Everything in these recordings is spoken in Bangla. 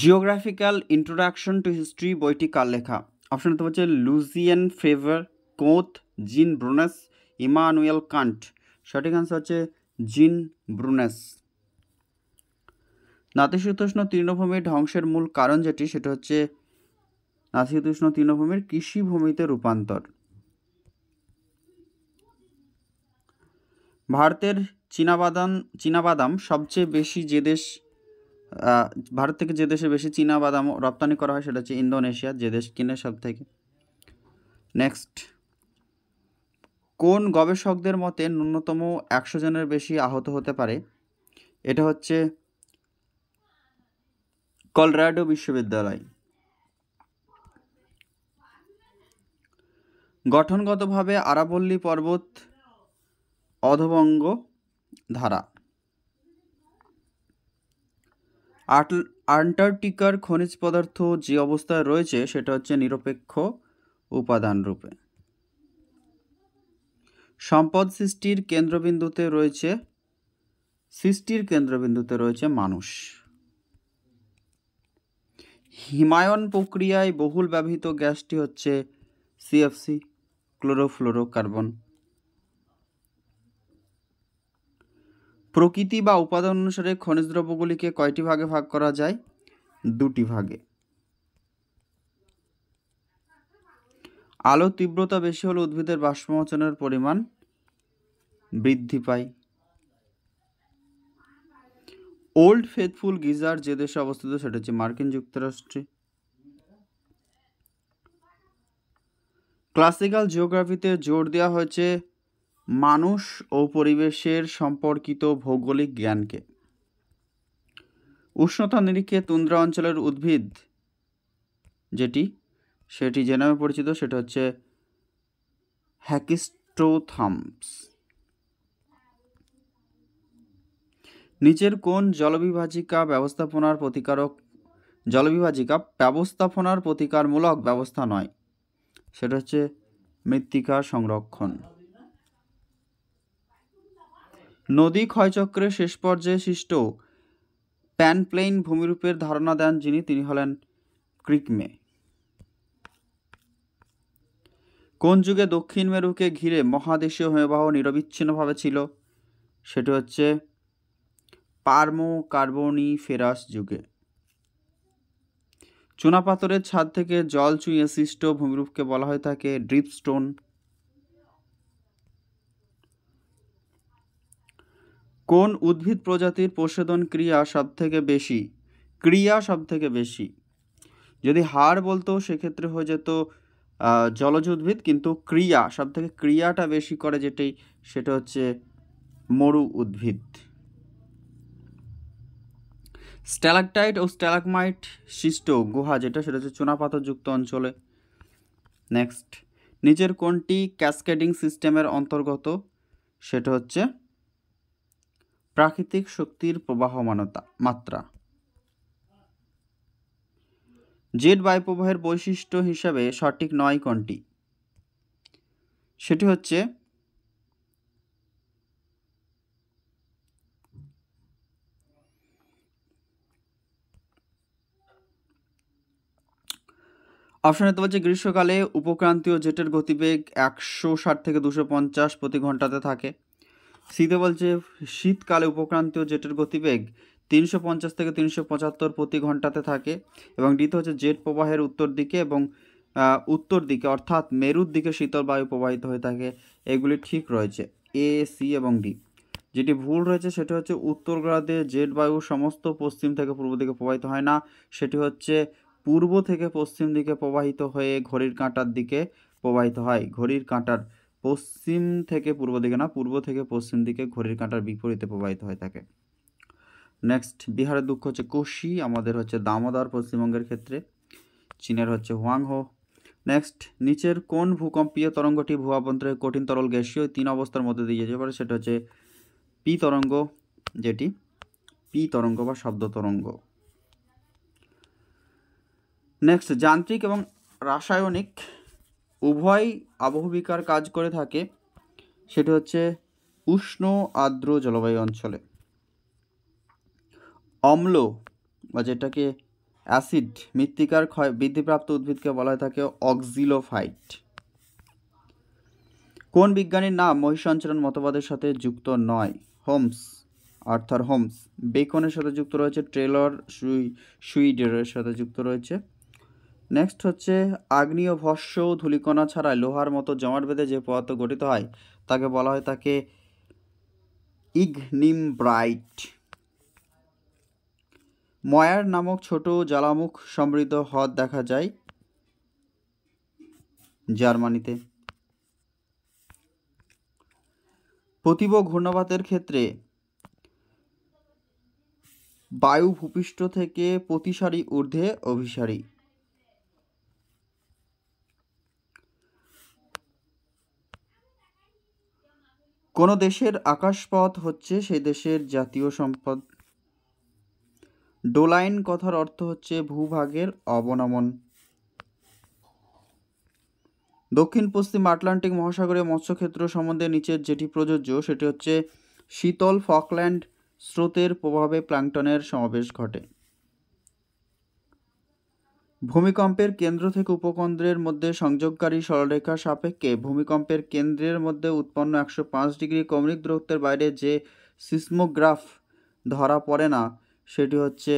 জিওগ্রাফিক্যাল ইন্ট্রোডাকশন টু হিস্ট্রি বইটি কার লেখা অপশন তো হচ্ছে লুজিয়ান ফেভার কোথ জিন ব্রুনাস ইমানুয়েল কান্ট সঠিক আনসার হচ্ছে জিন ব্রুনাস নাতিশীতোষ্ণ তৃণভূমির ধ্বংসের মূল কারণ যেটি সেটা হচ্ছে নাতিশীতোষ্ণ তৃণভূমির কৃষিভূমিতে রূপান্তর ভারতের চীনাবাদাম চীনাবাদাম সবচেয়ে বেশি যে দেশ ভারত থেকে যে দেশে বেশি চীনা বাদাম রপ্তানি করা হয় সেটা হচ্ছে ইন্দোনেশিয়া যে দেশ কিনে সব থেকে নেক্সট কোন গবেষকদের মতে ন্যূনতম একশো জনের বেশি আহত হতে পারে এটা হচ্ছে কলরাডো বিশ্ববিদ্যালয় গঠনগতভাবে আরাবল্লী পর্বত অধবঙ্গ ধারা আন্টার্কটিকার খনিজ পদার্থ যে অবস্থায় রয়েছে সেটা হচ্ছে নিরপেক্ষ উপাদান রূপে সম্পদ সৃষ্টির কেন্দ্রবিন্দুতে রয়েছে সৃষ্টির কেন্দ্রবিন্দুতে রয়েছে মানুষ হিমায়ন প্রক্রিয়ায় বহুল ব্যবহৃত গ্যাসটি হচ্ছে সিএফসি ক্লোরোফ্লোরোকার্বন প্রকৃতি বা উপাদান অনুসারে খনিজ দ্রব্যগুলিকে কয়টি ভাগে ভাগ করা যায় দুটি ভাগে আলো তীব্রতা বেশি হলে উদ্ভিদের বাষ্পমোচনের পরিমাণ বৃদ্ধি পায় ওল্ড ফেথফুল গিজার যে দেশে অবস্থিত সেটা হচ্ছে মার্কিন যুক্তরাষ্ট্রে ক্লাসিক্যাল জিওগ্রাফিতে জোর দেওয়া হয়েছে মানুষ ও পরিবেশের সম্পর্কিত ভৌগোলিক জ্ঞানকে উষ্ণতা নিরিখে তুন্দ্রা অঞ্চলের উদ্ভিদ যেটি সেটি যে নামে পরিচিত সেটা হচ্ছে হ্যাকিস্টোথামস নিচের কোন জলবিভাজিকা ব্যবস্থাপনার প্রতিকারক জলবিভাজিকা ব্যবস্থাপনার প্রতিকারমূলক ব্যবস্থা নয় সেটা হচ্ছে মৃত্তিকা সংরক্ষণ নদী ক্ষয়চক্রের শেষ পর্যায়ে সৃষ্ট প্যানপ্লেইন ভূমিরূপের ধারণা দেন যিনি তিনি হলেন ক্রিকমে কোন যুগে দক্ষিণ মেরুকে ঘিরে মহাদেশীয় হিমবাহ নিরবিচ্ছিন্নভাবে ছিল সেটি হচ্ছে পারমো কার্বনি ফেরাস যুগে চুনাপাথরের ছাদ থেকে জল চুইয়ে সৃষ্ট ভূমিরূপকে বলা হয়ে থাকে ড্রিপস্টোন কোন উদ্ভিদ প্রজাতির প্রসেদন ক্রিয়া সবথেকে বেশি ক্রিয়া সবথেকে বেশি যদি হাড় বলতো সেক্ষেত্রে হয়ে যেত জলজ উদ্ভিদ কিন্তু ক্রিয়া সবথেকে ক্রিয়াটা বেশি করে যেটি সেটা হচ্ছে মরু উদ্ভিদ স্ট্যালাকটাইট ও স্ট্যালাকমাইট সৃষ্ট গুহা যেটা সেটা হচ্ছে চুনাপাথরযুক্ত অঞ্চলে নেক্সট নিচের কোনটি ক্যাসকেডিং সিস্টেমের অন্তর্গত সেটা হচ্ছে প্রাকৃতিক শক্তির প্রবাহমানতা মাত্রা জেট বায়ুপ্রবাহের বৈশিষ্ট্য হিসাবে সঠিক নয় কোনটি সেটি হচ্ছে অপশানে তো বলছে গ্রীষ্মকালে উপক্রান্তীয় জেটের গতিবেগ একশো ষাট থেকে দুশো পঞ্চাশ প্রতি ঘন্টাতে থাকে সিতে বলছে শীতকালে উপক্রান্তীয় জেটের গতিবেগ তিনশো পঞ্চাশ থেকে তিনশো পঁচাত্তর প্রতি ঘন্টাতে থাকে এবং দ্বিতীয় হচ্ছে জেট প্রবাহের উত্তর দিকে এবং উত্তর দিকে অর্থাৎ মেরুর দিকে শীতল বায়ু প্রবাহিত হয়ে থাকে এগুলি ঠিক রয়েছে এ সি এবং ডি যেটি ভুল রয়েছে সেটি হচ্ছে উত্তর গ্রাদে জেট বায়ু সমস্ত পশ্চিম থেকে পূর্ব দিকে প্রবাহিত হয় না সেটি হচ্ছে পূর্ব থেকে পশ্চিম দিকে প্রবাহিত হয়ে ঘড়ির কাঁটার দিকে প্রবাহিত হয় ঘড়ির কাঁটার পশ্চিম থেকে পূর্ব দিকে না পূর্ব থেকে পশ্চিম দিকে ঘড়ির কাঁটার বিপরীতে প্রবাহিত হয়ে থাকে নেক্সট বিহারের দুঃখ হচ্ছে কোশি আমাদের হচ্ছে দামোদর পশ্চিমবঙ্গের ক্ষেত্রে চীনের হচ্ছে হোয়াংহো নেক্সট নিচের কোন ভূকম্পীয় তরঙ্গটি ভূয়াভ্যন্তরে কঠিন তরল গ্যাসীয় তিন অবস্থার মধ্যে দিয়ে যেতে পারে সেটা হচ্ছে পি তরঙ্গ যেটি পি তরঙ্গ বা শব্দ তরঙ্গ নেক্সট যান্ত্রিক এবং রাসায়নিক উভয় আবহবিকার কাজ করে থাকে সেটা হচ্ছে উষ্ণ আর্দ্র জলবায়ু অঞ্চলে অম্ল বা যেটাকে অ্যাসিড মৃত্তিকার ক্ষয় বৃদ্ধিপ্রাপ্ত উদ্ভিদকে বলা হয়ে থাকে অক্সিলোফাইট কোন বিজ্ঞানীর নাম মহিষঞ্চরণ মতবাদের সাথে যুক্ত নয় হোমস আর্থার হোমস বেকনের সাথে যুক্ত রয়েছে ট্রেলর সুই সুইডের সাথে যুক্ত রয়েছে নেক্সট হচ্ছে আগ্নেয় ভস্য ধুলিকণা ছাড়া লোহার মতো জমাট বেঁধে যে পদার্থ গঠিত হয় তাকে বলা হয় তাকে ইগনিমব্রাইট ময়ার নামক ছোট জ্বালামুখ সমৃদ্ধ হ্রদ দেখা যায় জার্মানিতে প্রতিব ঘূর্ণপাতের ক্ষেত্রে বায়ু ভূপৃষ্ঠ থেকে প্রতিসারী ঊর্ধ্বে অভিসারী কোনো দেশের আকাশপথ হচ্ছে সেই দেশের জাতীয় সম্পদ ডোলাইন কথার অর্থ হচ্ছে ভূভাগের অবনমন দক্ষিণ পশ্চিম আটলান্টিক মহাসাগরে মৎস্যক্ষেত্র সম্বন্ধে নিচের যেটি প্রযোজ্য সেটি হচ্ছে শীতল ফকল্যান্ড স্রোতের প্রভাবে প্লাংটনের সমাবেশ ঘটে ভূমিকম্পের কেন্দ্র থেকে উপকেন্দ্রের মধ্যে সংযোগকারী সরলরেখার সাপেক্ষে ভূমিকম্পের কেন্দ্রের মধ্যে উৎপন্ন একশো পাঁচ ডিগ্রি কৌণিক দূরত্বের বাইরে যে সিসমোগ্রাফ ধরা পড়ে না সেটি হচ্ছে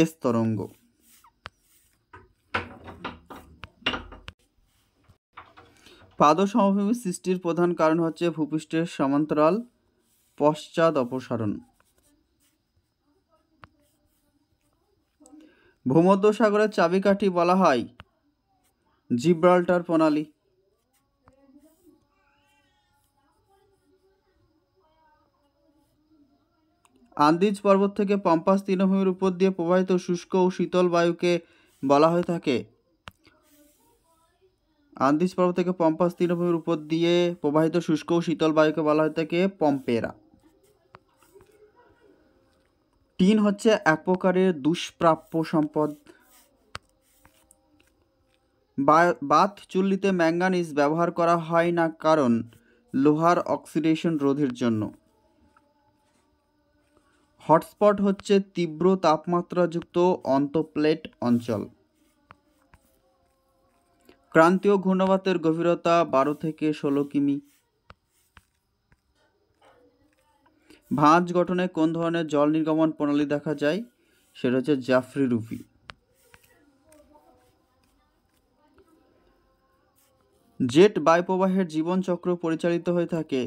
এস তরঙ্গ পাদ সমভূমি সৃষ্টির প্রধান কারণ হচ্ছে ভূপৃষ্ঠের সমান্তরাল পশ্চাদ অপসারণ ভূমধ্যসাগরের চাবিকাঠি বলা হয় জিব্রাল্টার প্রণালী আন্দিজ পর্বত থেকে পাম্পাস তৃণভূমির উপর দিয়ে প্রবাহিত শুষ্ক ও শীতল বায়ুকে বলা হয়ে থাকে আন্দিজ পর্বত থেকে পম্পাস তৃণভূমির উপর দিয়ে প্রবাহিত শুষ্ক ও শীতল বায়ুকে বলা হয়ে থাকে পম্পেরা টিন হচ্ছে এক প্রকারের দুষ্প্রাপ্য সম্পদ বাথ চুল্লিতে ম্যাঙ্গানিজ ব্যবহার করা হয় না কারণ লোহার অক্সিডেশন রোধের জন্য হটস্পট হচ্ছে তীব্র তাপমাত্রাযুক্ত অন্তপ্লেট অঞ্চল ক্রান্তীয় ঘূর্ণাবাতের গভীরতা বারো থেকে ষোলো কিমি ভাঁজ গঠনে কোন ধরনের জল নির্গমন প্রণালী দেখা যায় সেটা হচ্ছে জাফরি রুপি জেট বায়ুপ্রবাহের জীবনচক্র পরিচালিত হয়ে থাকে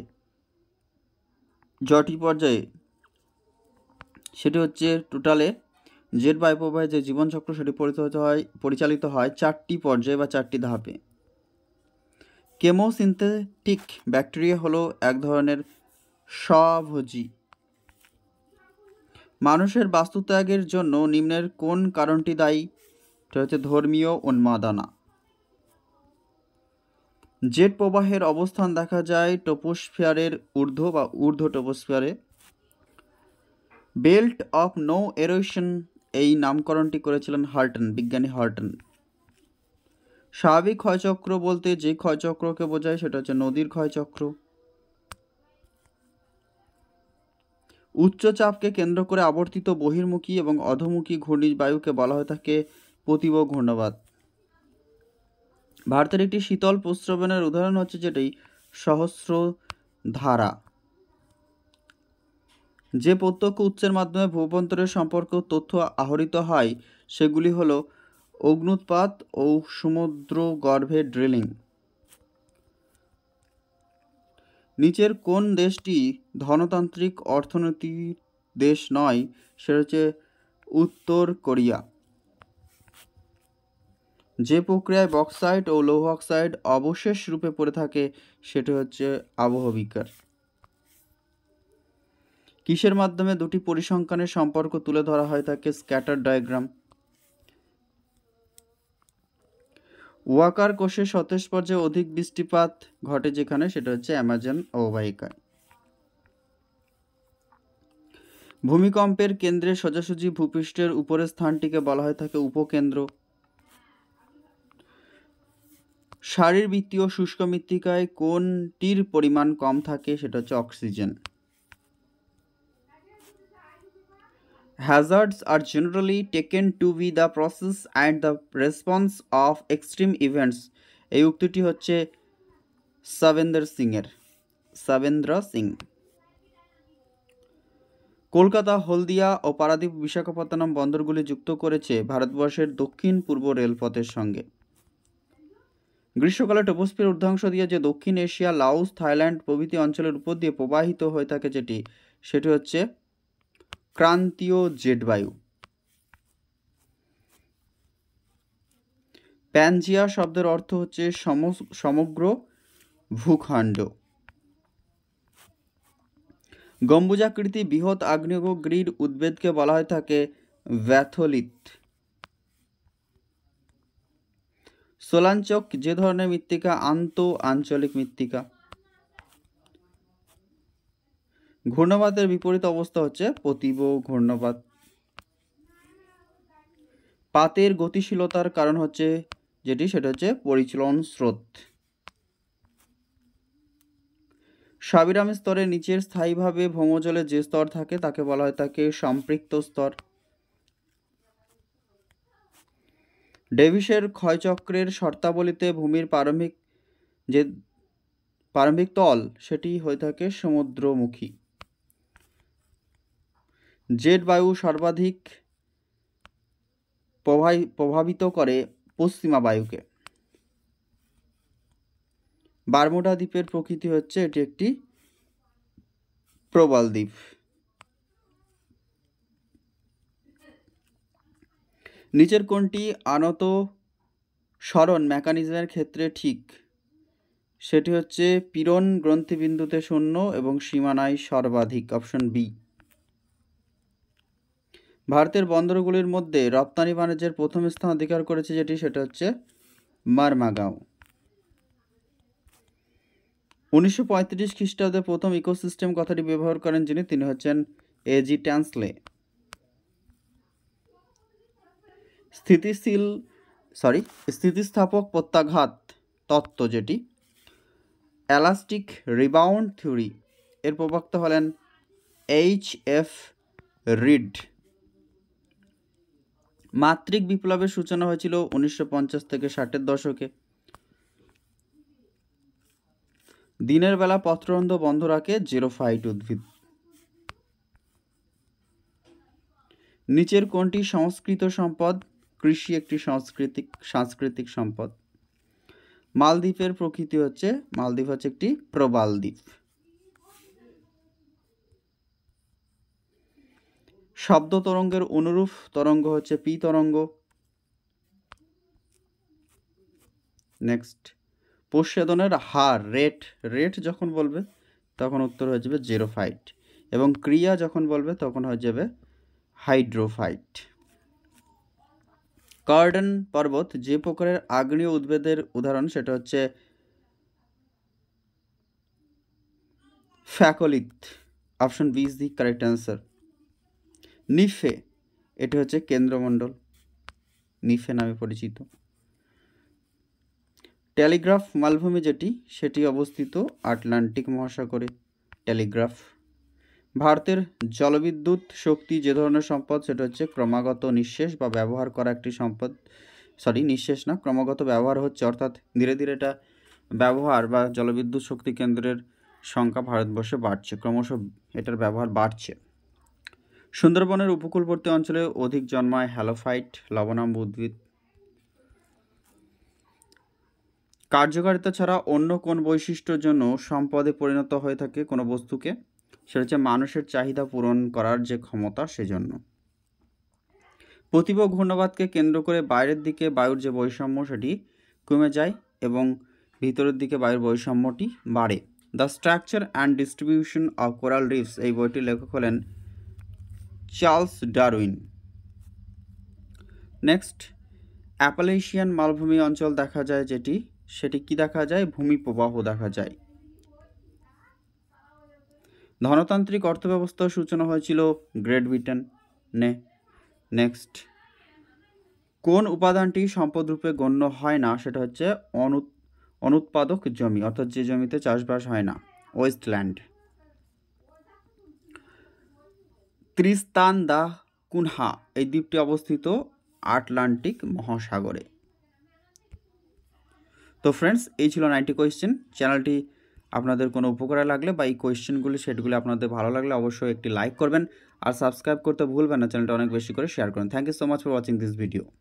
জটি পর্যায়ে সেটি হচ্ছে টোটালে জেট বায়ুপ্রবাহে যে জীবনচক্র সেটি পরিচালিত হয় পরিচালিত হয় চারটি পর্যায়ে বা চারটি ধাপে কেমোসিনথেটিক ব্যাকটেরিয়া হলো এক ধরনের স্বভোজী মানুষের বাস্তুত্যাগের জন্য নিম্নের কোন কারণটি দায়ী এটা হচ্ছে ধর্মীয় উন্মাদনা জেট প্রবাহের অবস্থান দেখা যায় টোপোস্ফিয়ারের ঊর্ধ্ব বা ঊর্ধ্ব টোপোস্ফিয়ারে বেল্ট অফ নো এরোশন এই নামকরণটি করেছিলেন হার্টন বিজ্ঞানী হার্টন স্বাভাবিক ক্ষয়চক্র বলতে যে ক্ষয়চক্রকে বোঝায় সেটা হচ্ছে নদীর ক্ষয়চক্র উচ্চচাপকে কেন্দ্র করে আবর্তিত বহির্মুখী এবং অধমুখী বায়ুকে বলা হয়ে থাকে পতিব ঘূর্ণবাদ ভারতের একটি শীতল প্রস্রবণের উদাহরণ হচ্ছে যেটি সহস্র ধারা যে প্রত্যক্ষ উচ্চের মাধ্যমে ভূভন্তরের সম্পর্ক তথ্য আহরিত হয় সেগুলি হলো অগ্নুৎপাত ও সমুদ্র গর্ভে ড্রিলিং নিচের কোন দেশটি ধনতান্ত্রিক অর্থনীতির দেশ নয় সেটা হচ্ছে উত্তর কোরিয়া যে প্রক্রিয়ায় বক্সাইড ও লৌহ অক্সাইড অবশেষ রূপে পড়ে থাকে সেটি হচ্ছে আবহবিজ্ঞান কিসের মাধ্যমে দুটি পরিসংখ্যানের সম্পর্ক তুলে ধরা হয় থাকে স্ক্যাটার ডায়াগ্রাম ওয়াকার কোষে সতেজ পর্যায়ে অধিক বৃষ্টিপাত ঘটে যেখানে সেটা হচ্ছে অ্যামাজন অববাহিকায় ভূমিকম্পের কেন্দ্রে সোজাসুজি ভূপৃষ্ঠের উপরের স্থানটিকে বলা হয়ে থাকে উপকেন্দ্র শারীরবৃত্তীয় শুষ্ক মৃত্তিকায় কোনটির পরিমাণ কম থাকে সেটা হচ্ছে oxygen hazards are generally taken to be the process and the response of extreme events এই উক্তিটি হচ্ছে সাবেন্দ্র সিংয়ের সাবেন্দ্র সিং কলকাতা হলদিয়া ও পারাদ্বীপ বিশাখাপত্তনম বন্দরগুলি যুক্ত করেছে ভারতবর্ষের দক্ষিণ পূর্ব রেলপথের সঙ্গে গ্রীষ্মকালে টপোস্ফির ঊর্ধ্বাংশ দিয়ে যে দক্ষিণ এশিয়া লাউস থাইল্যান্ড প্রভৃতি অঞ্চলের উপর দিয়ে প্রবাহিত হয়ে থাকে যেটি সেটি হচ্ছে ক্রান্তীয় জেটবায়ু প্যানজিয়া শব্দের অর্থ হচ্ছে সমগ্র ভূখণ্ড গম্বুজাকৃতি বৃহৎ আগ্নেয়গ্রির উদ্ভেদকে বলা হয়ে থাকে ব্যাথোলিথ সোলাঞ্চক যে ধরনের মৃত্তিকা আন্ত আঞ্চলিক মৃত্তিকা ঘূর্ণপাতের বিপরীত অবস্থা হচ্ছে প্রতিব ঘূর্ণপাত পাতের গতিশীলতার কারণ হচ্ছে যেটি সেটা হচ্ছে পরিচলন স্রোত সাবিরাম স্তরের নিচের স্থায়ীভাবে ভৌমজলে যে স্তর থাকে তাকে বলা হয় তাকে সম্পৃক্ত স্তর ডেভিসের ক্ষয়চক্রের শর্তাবলীতে ভূমির প্রারম্ভিক যে প্রারম্ভিক তল সেটি হয়ে থাকে সমুদ্রমুখী জেট বায়ু সর্বাধিক প্রভাবিত করে পশ্চিমা বায়ুকে বারমুডা দ্বীপের প্রকৃতি হচ্ছে এটি একটি প্রবল দ্বীপ নিচের কোনটি আনত স্মরণ মেকানিজমের ক্ষেত্রে ঠিক সেটি হচ্ছে পীড়ন গ্রন্থিবিন্দুতে শূন্য এবং সীমানায় সর্বাধিক অপশন বি ভারতের বন্দরগুলির মধ্যে রপ্তানি বাণিজ্যের প্রথম স্থান অধিকার করেছে যেটি সেটা হচ্ছে মারমাগাঁও উনিশশো পঁয়ত্রিশ খ্রিস্টাব্দে প্রথম ইকোসিস্টেম কথাটি ব্যবহার করেন যিনি তিনি হচ্ছেন এজি ট্যান্সলে স্থিতিশীল সরি স্থিতিস্থাপক প্রত্যাঘাত তত্ত্ব যেটি এলাস্টিক রিবাউন্ড থিওরি এর প্রবক্তা হলেন এইচ এফ রিড মাতৃক বিপ্লবের সূচনা হয়েছিল উনিশশো থেকে ষাটের দশকে দিনের বেলা পত্ররন্ধ বন্ধ রাখে ফাইট উদ্ভিদ নিচের কোনটি সংস্কৃত সম্পদ কৃষি একটি সাংস্কৃতিক সাংস্কৃতিক সম্পদ মালদ্বীপের প্রকৃতি হচ্ছে মালদ্বীপ হচ্ছে একটি প্রবাল দ্বীপ শব্দ তরঙ্গের অনুরূপ তরঙ্গ হচ্ছে পি তরঙ্গ নেক্সট প্রসেদনের হার রেট রেট যখন বলবে তখন উত্তর হয়ে যাবে জেরোফাইট এবং ক্রিয়া যখন বলবে তখন হয়ে যাবে হাইড্রোফাইট কার্ডন পর্বত যে প্রকারের আগ্নেয় উদ্বেদের উদাহরণ সেটা হচ্ছে phacolith option B is the correct answer নিফে এটি হচ্ছে কেন্দ্রমণ্ডল নিফে নামে পরিচিত টেলিগ্রাফ মালভূমি যেটি সেটি অবস্থিত আটলান্টিক মহাসাগরে টেলিগ্রাফ ভারতের জলবিদ্যুৎ শক্তি যে ধরনের সম্পদ সেটা হচ্ছে ক্রমাগত নিঃশেষ বা ব্যবহার করা একটি সম্পদ সরি নিঃশেষ না ক্রমাগত ব্যবহার হচ্ছে অর্থাৎ ধীরে ধীরে এটা ব্যবহার বা জলবিদ্যুৎ শক্তি কেন্দ্রের সংখ্যা ভারতবর্ষে বাড়ছে ক্রমশ এটার ব্যবহার বাড়ছে সুন্দরবনের উপকূলবর্তী অঞ্চলে অধিক জন্মায় হ্যালোফাইট লবণাম্ব উদ্ভিদ কার্যকারিতা ছাড়া অন্য কোন বৈশিষ্ট্যর জন্য সম্পদে পরিণত হয়ে থাকে কোনো বস্তুকে সেটা হচ্ছে মানুষের চাহিদা পূরণ করার যে ক্ষমতা সেজন্য প্রতিভ ঘূর্ণবাদকে কেন্দ্র করে বাইরের দিকে বায়ুর যে বৈষম্য সেটি কমে যায় এবং ভিতরের দিকে বায়ুর বৈষম্যটি বাড়ে the structure and distribution of coral reefs এই বইটির লেখক হলেন চার্লস ডারউইন নেক্সট অ্যাপালেশিয়ান মালভূমি অঞ্চল দেখা যায় যেটি সেটি কি দেখা যায় ভূমি প্রবাহ দেখা যায় ধনতান্ত্রিক অর্থব্যবস্থার সূচনা হয়েছিল গ্রেট ব্রিটেন নে নেক্সট কোন উপাদানটি সম্পদরূপে গণ্য হয় না সেটা হচ্ছে অনুৎপাদক জমি অর্থাৎ যে জমিতে চাষবাস হয় না ওয়েস্টল্যান্ড ত্রিস্তান দা কুনহা এই দ্বীপটি অবস্থিত আটলান্টিক মহাসাগরে তো ফ্রেন্ডস এই ছিল নাইনটি কোয়েশ্চেন চ্যানেলটি আপনাদের কোনো উপকারে লাগলে বা এই কোয়েশ্চেনগুলি সেটগুলি আপনাদের ভালো লাগলে অবশ্যই একটি লাইক করবেন আর সাবস্ক্রাইব করতে ভুলবেন না চ্যানেলটা অনেক বেশি করে শেয়ার করুন thank you so much for watching this video